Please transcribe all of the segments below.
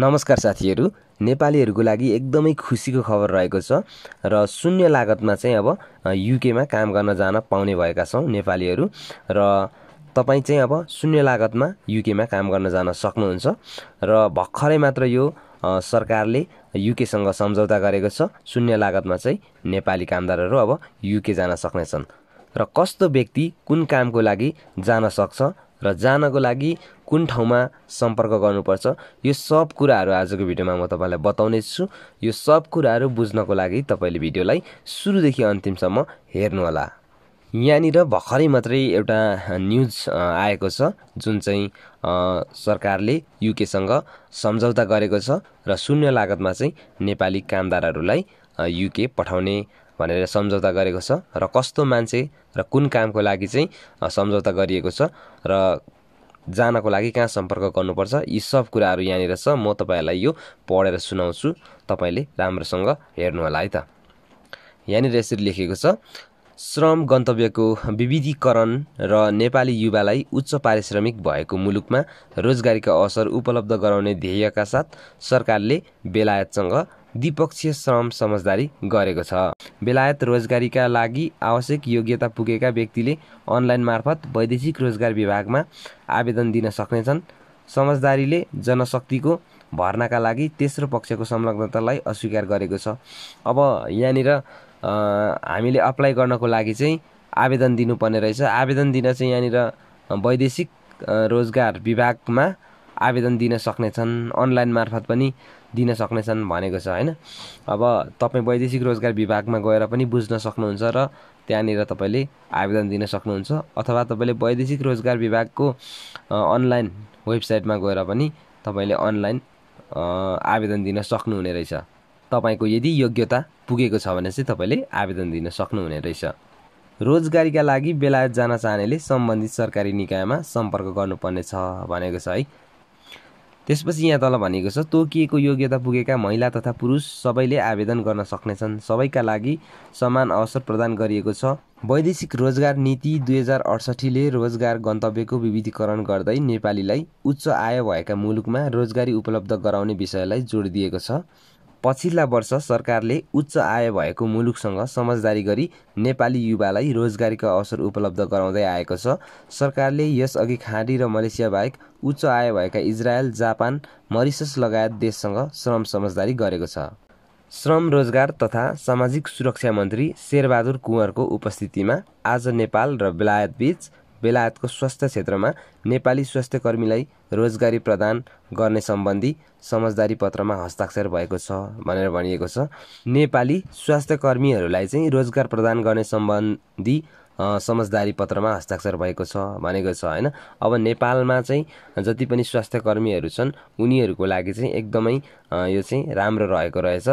नमस्कार साथीहरू नेपालीहरूको लागि एकदमै खुसीको खबर रहेको छ र शून्य लागतमा चाहिँ अब युकेमा काम गर्न जान पाउने भएका छौँ नेपालीहरू र तपाईँ चाहिँ अब शून्य लागतमा युकेमा काम गर्न जान सक्नुहुन्छ र भर्खरै मात्र यो सरकारले युकेसँग सम्झौता गरेको छ शून्य लागतमा चाहिँ नेपाली कामदारहरू अब युके जान सक्नेछन् र कस्तो व्यक्ति कुन कामको लागि जान सक्छ र जानको लागि कुन ठाउँमा सम्पर्क गर्नुपर्छ यो सब कुराहरू आजको भिडियोमा म तपाईँलाई बताउने छु यो सब कुराहरू बुझ्नको लागि तपाईँले भिडियोलाई सुरुदेखि अन्तिमसम्म हेर्नुहोला यहाँनिर भर्खरै मात्रै एउटा न्युज आएको छ जुन चाहिँ सरकारले युकेसँग सम्झौता गरेको छ र शून्य लागतमा चाहिँ नेपाली कामदारहरूलाई युके पठाउने भनेर सम्झौता गरेको छ र कस्तो मान्छे र कुन कामको लागि चाहिँ सम्झौता गरिएको छ र जानको लागि कहाँ सम्पर्क गर्नुपर्छ यी सब कुराहरू यहाँनिर छ म तपाईँहरूलाई यो पढेर सुनाउँछु तपाईँले राम्रोसँग हेर्नुहोला है त यहाँनिर यसरी लेखेको छ श्रम गन्तव्यको विविधीकरण र नेपाली युवालाई उच्च पारिश्रमिक भएको मुलुकमा रोजगारीका अवसर उपलब्ध गराउने ध्येयका साथ सरकारले बेलायतसँग द्विपक्षीय श्रम समझदारी गरेको छ बेलायत रोजगारीका लागि आवश्यक योग्यता पुगेका व्यक्तिले अनलाइन मार्फत वैदेशिक रोजगार विभागमा आवेदन दिन सक्नेछन् समझदारीले जनशक्तिको भर्नाका लागि तेस्रो पक्षको संलग्नतालाई अस्वीकार गरेको छ अब यहाँनिर हामीले अप्लाई गर्नको लागि चाहिँ आवेदन दिनुपर्ने रहेछ आवेदन दिन चाहिँ यहाँनिर वैदेशिक रोजगार विभागमा आवेदन दिन सक्नेछन् अनलाइन मार्फत पनि दिन सक्नेछन् भनेको छ होइन अब तपाईँ वैदेशिक रोजगार विभागमा गएर पनि बुझ्न सक्नुहुन्छ र त्यहाँनिर तपाईँले आवेदन दिन सक्नुहुन्छ अथवा तपाईँले वैदेशिक रोजगार विभागको अनलाइन वेबसाइटमा गएर पनि तपाईँले अनलाइन आवेदन दिन सक्नुहुने रहेछ तपाईँको यदि योग्यता पुगेको छ भने चाहिँ तपाईँले आवेदन दिन सक्नुहुने रहेछ रोजगारीका लागि बेलायत जान चाहनेले सम्बन्धित सरकारी निकायमा सम्पर्क गर्नुपर्नेछ भनेको छ है त्यसपछि यहाँ तल भनेको छ तोकिएको योग्यता पुगेका महिला तथा पुरुष सबैले आवेदन गर्न सक्नेछन् सबैका लागि समान अवसर प्रदान गरिएको छ वैदेशिक रोजगार नीति दुई हजार अडसठीले रोजगार गन्तव्यको विविधीकरण गर्दै नेपालीलाई उच्च आय भएका मुलुकमा रोजगारी उपलब्ध गराउने विषयलाई जोड दिएको छ पछिल्ला वर्ष सरकारले उच्च आय भएको मुलुकसँग समझदारी गरी नेपाली युवालाई रोजगारीका अवसर उपलब्ध गराउँदै आएको छ सरकारले यसअघि खाँडी र मलेसिया बाहेक उच्च आय भएका इजरायल जापान मरिसस लगायत देशसँग श्रम समझदारी गरेको छ श्रम रोजगार तथा सामाजिक सुरक्षा मन्त्री शेरबहादुर कुँवरको उपस्थितिमा आज नेपाल र बेलायतबीच बेलायतको स्वास्थ्य क्षेत्रमा नेपाली स्वास्थ्य कर्मीलाई रोजगारी प्रदान गर्ने सम्बन्धी समझदारी पत्रमा हस्ताक्षर भएको छ भनेर भनिएको छ नेपाली स्वास्थ्य कर्मीहरूलाई चाहिँ रोजगार प्रदान गर्ने सम्बन्धी समझदारी पत्रमा हस्ताक्षर भएको छ भनेको छ होइन अब नेपालमा चाहिँ जति पनि स्वास्थ्य कर्मीहरू छन् उनीहरूको लागि चाहिँ एकदमै यो चाहिँ राम्रो रहेको रहेछ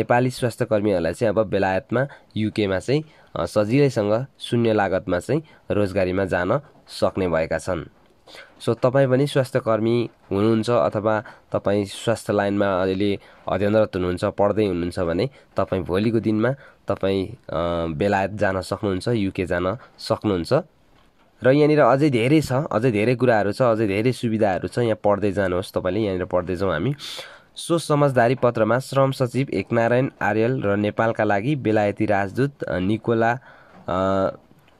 नेपाली स्वास्थ्य कर्मीहरूलाई चाहिँ अब बेलायतमा युकेमा चाहिँ सजिलैसँग शून्य लागतमा चाहिँ रोजगारीमा जान सक्ने भएका छन् सो तपाईँ पनि स्वास्थ्यकर्मी हुनुहुन्छ अथवा तपाईँ स्वास्थ्य लाइनमा अलिअलि अध्ययनरत हुनुहुन्छ पढ्दै हुनुहुन्छ भने तपाईँ भोलिको दिनमा तपाईँ बेलायत जान सक्नुहुन्छ युके जान सक्नुहुन्छ र यहाँनिर अझै धेरै छ अझै धेरै कुराहरू छ अझै धेरै सुविधाहरू छ यहाँ पढ्दै जानुहोस् तपाईँले यहाँनिर पढ्दै जाउँ हामी सो समझदारी पत्रमा श्रम सचिव एकनारायण आर्यल र नेपालका लागि बेलायती राजदूत निकोला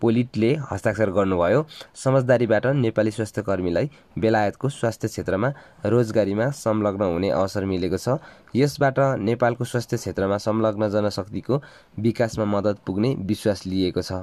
पोलिटले हस्ताक्षर गर्नुभयो समझदारीबाट नेपाली स्वास्थ्यकर्मीलाई बेलायतको स्वास्थ्य क्षेत्रमा रोजगारीमा संलग्न हुने अवसर मिलेको छ यसबाट नेपालको स्वास्थ्य क्षेत्रमा संलग्न जनशक्तिको विकासमा मद्दत पुग्ने विश्वास लिएको छ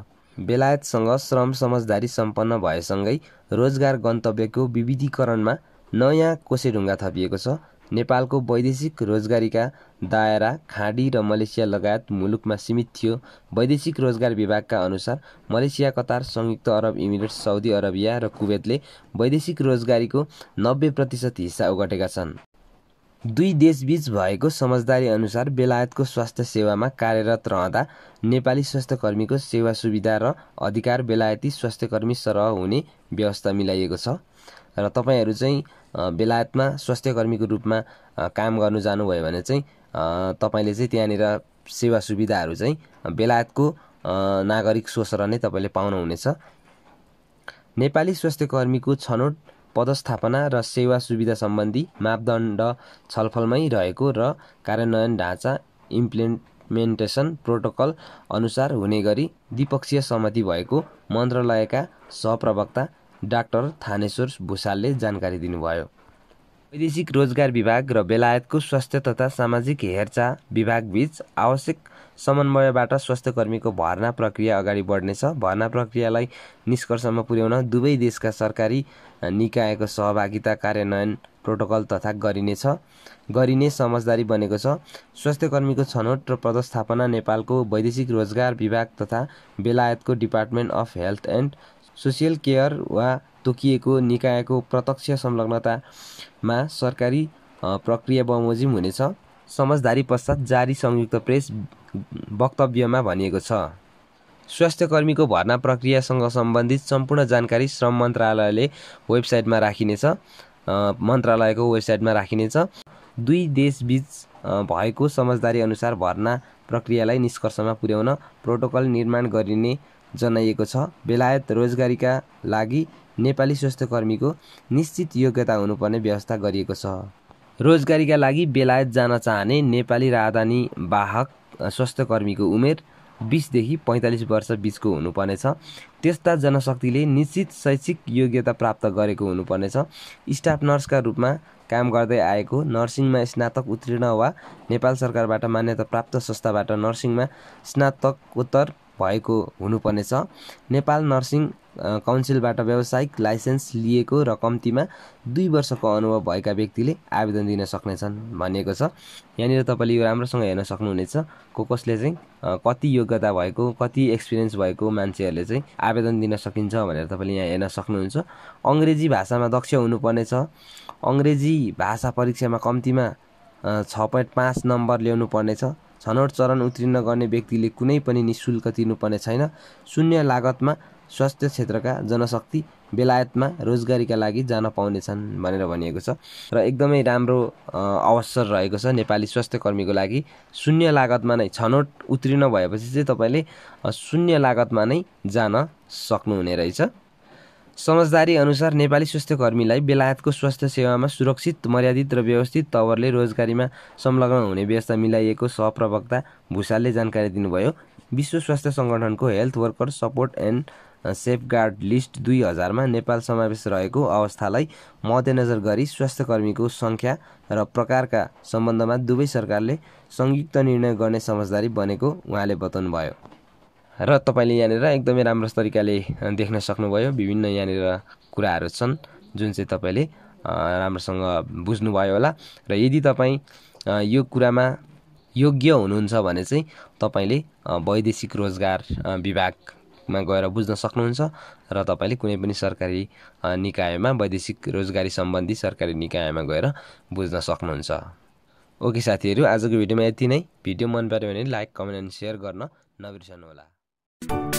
बेलायतसँग श्रम समझदारी सम्पन्न भएसँगै रोजगार गन्तव्यको विविधीकरणमा नयाँ कोसेढुङ्गा थपिएको छ नेपालको वैदेशिक रोजगारीका दायरा खाँडी र मलेसिया लगायत मुलुकमा सीमित थियो वैदेशिक रोजगार विभागका अनुसार मलेसिया कतार संयुक्त अरब इमिरेट्स साउदी अरबिया र कुवेतले वैदेशिक रोजगारीको नब्बे प्रतिशत हिस्सा ओगटेका छन् दुई देशबीच भएको समझदारी अनुसार बेलायतको स्वास्थ्य सेवामा कार्यरत रहँदा नेपाली स्वास्थ्यकर्मीको सेवा सुविधा र अधिकार बेलायती स्वास्थ्यकर्मी सरह हुने व्यवस्था मिलाइएको छ र तपाईँहरू चाहिँ बेलायतमा स्वास्थ्यकर्मीको रूपमा काम गर्नु जानुभयो भने चाहिँ तपाईँले चाहिँ त्यहाँनिर सेवा सुविधाहरू चाहिँ बेलायतको नागरिक शोषण नै तपाईँले पाउनुहुनेछ नेपाली स्वास्थ्य कर्मीको छनौट पदस्थापना र सेवा सुविधा सम्बन्धी मापदण्ड छलफलमै रहेको र कार्यान्वयन ढाँचा इम्प्लिमेन्टेसन प्रोटोकल अनुसार हुने गरी द्विपक्षीय सहमति भएको मन्त्रालयका सहप्रवक्ता डाक्टर थानेश्वर भूषालले जानकारी दिनुभयो वैदेशिक रोजगार विभाग र बेलायतको स्वास्थ्य तथा सामाजिक हेरचाह विभागबीच आवश्यक समन्वयबाट स्वास्थ्यकर्मीको भर्ना प्रक्रिया अगाडि बढ्नेछ भर्ना प्रक्रियालाई निष्कर्षमा पुर्याउन दुवै देशका सरकारी निकायको सहभागिता कार्यान्वयन प्रोटोकल तथा गरिनेछ गरिने समझदारी बनेको छ स्वास्थ्यकर्मीको छनौट र पदस्थापना नेपालको वैदेशिक रोजगार विभाग तथा बेलायतको department of health and social care वा तोकिएको निकायको प्रत्यक्ष संलग्नतामा सरकारी प्रक्रिया बमोजिम हुनेछ समझदारी पश्चात जारी संयुक्त प्रेस वक्तव्यमा भनिएको छ स्वास्थ्यकर्मीको भर्ना प्रक्रियासँग सम्बन्धित सम्पूर्ण जानकारी श्रम मन्त्रालयले वेबसाइटमा राखिनेछ मन्त्रालयको वेबसाइटमा राखिनेछ दुई देशबिच भएको समझदारी अनुसार भर्ना प्रक्रियालाई निष्कर्षमा पुर्याउन प्रोटोकल निर्माण गरिने जनाइएको छ बेलायत रोजगारीका लागि नेपाली स्वास्थ्यकर्मीको निश्चित योग्यता हुनुपर्ने व्यवस्था गरिएको छ रोजगारीका लागि बेलायत जान चाहने नेपाली राजधानी बाहक स्वास्थ्यकर्मीको उमेर बिसदेखि पैँतालिस वर्ष बिचको हुनुपर्नेछ त्यस्ता जनशक्तिले निश्चित शैक्षिक योग्यता प्राप्त गरेको हुनुपर्नेछ स्टाफ नर्सका रूपमा काम गर्दै आएको नर्सिङमा स्नातक उत्तीर्ण वा नेपाल सरकारबाट मान्यता प्राप्त संस्थाबाट नर्सिङमा स्नातकोत्तर भएको हुनुपर्नेछ नेपाल नर्सिङ काउन्सिलबाट व्यावसायिक लाइसेन्स लिएको र कम्तीमा दुई वर्षको अनुभव भएका व्यक्तिले आवेदन दिन सक्नेछन् भनिएको छ यहाँनिर तपाईँले यो राम्रोसँग हेर्न सक्नुहुनेछ को कसले चाहिँ कति योग्यता भएको कति एक्सपिरियन्स भएको मान्छेहरूले चाहिँ आवेदन दिन सकिन्छ भनेर तपाईँले यहाँ हेर्न सक्नुहुन्छ अङ्ग्रेजी भाषामा दक्ष हुनुपर्नेछ अङ्ग्रेजी भाषा परीक्षामा कम्तीमा छ पोइन्ट पाँच नम्बर ल्याउनु पर्नेछ छनौट चरण उत्तीर्ण गर्ने व्यक्तिले कुनै पनि निशुल्क तिर्नुपर्ने छैन शून्य लागतमा स्वास्थ्य क्षेत्रका जनशक्ति बेलायतमा रोजगारीका लागि जान पाउनेछन् भनेर भनिएको छ र एकदमै राम्रो अवसर रहेको छ नेपाली स्वास्थ्य कर्मीको लागि शून्य लागतमा नै छनौट उत्तीर्ण भएपछि चाहिँ तपाईँले शून्य लागतमा नै जान सक्नुहुने रहेछ समझदारी अनुसार नेपाली स्वास्थ्यकर्मीलाई बेलायतको स्वास्थ्य सेवामा सुरक्षित मर्यादित र व्यवस्थित तवरले रोजगारीमा संलग्न हुने व्यवस्था मिलाइएको सहप्रवक्ता भूषालले जानकारी दिनुभयो विश्व स्वास्थ्य सङ्गठनको health worker support and safeguard list दुई हजारमा नेपाल समावेश रहेको अवस्थालाई मध्यनजर गरी स्वास्थ्यकर्मीको सङ्ख्या र प्रकारका सम्बन्धमा दुवै सरकारले संयुक्त निर्णय गर्ने समझदारी बनेको उहाँले बताउनुभयो र तपाईँले यहाँनिर एकदमै राम्रो तरिकाले देख्न सक्नुभयो विभिन्न यहाँनिर कुराहरू छन् जुन चाहिँ तपाईँले राम्रोसँग बुझ्नुभयो होला र यदि तपाईँ यो कुरामा योग्य हुनुहुन्छ भने चाहिँ तपाईँले वैदेशिक रोजगार विभागमा गएर बुझ्न सक्नुहुन्छ र तपाईँले कुनै पनि सरकारी निकायमा वैदेशिक रोजगारी सम्बन्धी सरकारी निकायमा गएर बुझ्न सक्नुहुन्छ ओके साथीहरू आजको भिडियोमा यति नै भिडियो मन पऱ्यो भने लाइक कमेन्ट एन्ड सेयर गर्न नबिर्सनुहोला Música